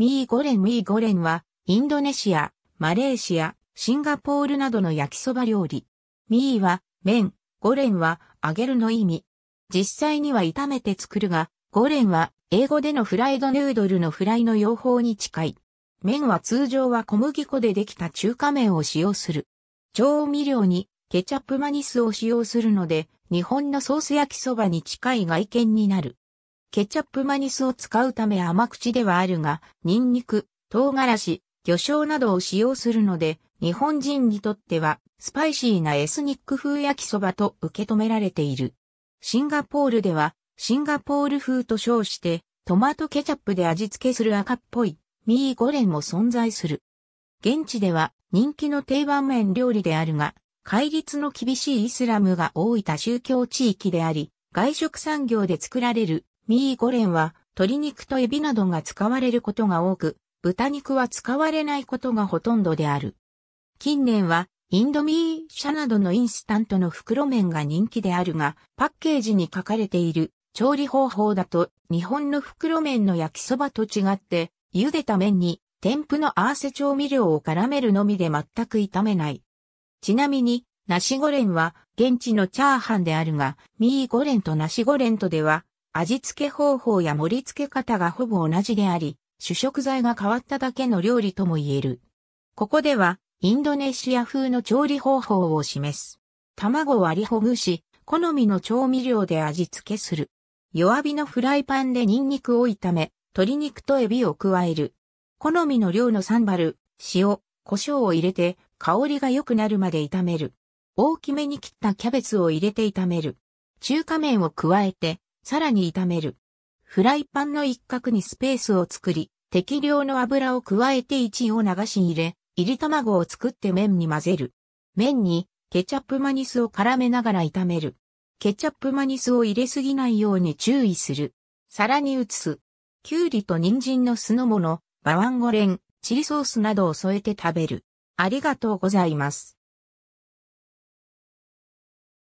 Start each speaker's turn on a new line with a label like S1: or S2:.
S1: ミーゴレンミーゴレンは、インドネシア、マレーシア、シンガポールなどの焼きそば料理。ミーは、麺、ゴレンは、揚げるの意味。実際には炒めて作るが、ゴレンは、英語でのフライドヌードルのフライの用法に近い。麺は通常は小麦粉でできた中華麺を使用する。調味料に、ケチャップマニスを使用するので、日本のソース焼きそばに近い外見になる。ケチャップマニスを使うため甘口ではあるが、ニンニク、唐辛子、魚醤などを使用するので、日本人にとっては、スパイシーなエスニック風焼きそばと受け止められている。シンガポールでは、シンガポール風と称して、トマトケチャップで味付けする赤っぽい、ミーゴレンも存在する。現地では、人気の定番麺料理であるが、戒律の厳しいイスラムが多い多宗教地域であり、外食産業で作られるミーゴレンは鶏肉とエビなどが使われることが多く、豚肉は使われないことがほとんどである。近年はインドミー社などのインスタントの袋麺が人気であるが、パッケージに書かれている調理方法だと日本の袋麺の焼きそばと違って、茹でた麺に添付の合わせ調味料を絡めるのみで全く炒めない。ちなみに、ナシゴレンは現地のチャーハンであるが、ミーゴレンとナシゴレンとでは味付け方法や盛り付け方がほぼ同じであり、主食材が変わっただけの料理とも言える。ここでは、インドネシア風の調理方法を示す。卵を割りほぐし、好みの調味料で味付けする。弱火のフライパンでニンニクを炒め、鶏肉とエビを加える。好みの量のサンバル、塩、胡椒を入れて、香りが良くなるまで炒める。大きめに切ったキャベツを入れて炒める。中華麺を加えて、さらに炒める。フライパンの一角にスペースを作り、適量の油を加えて一を流し入れ、入り卵を作って麺に混ぜる。麺にケチャップマニスを絡めながら炒める。ケチャップマニスを入れすぎないように注意する。皿に移す。きゅうりと人参の酢の物、バワンゴレン、チリソースなどを添えて食べる。ありがとうございます。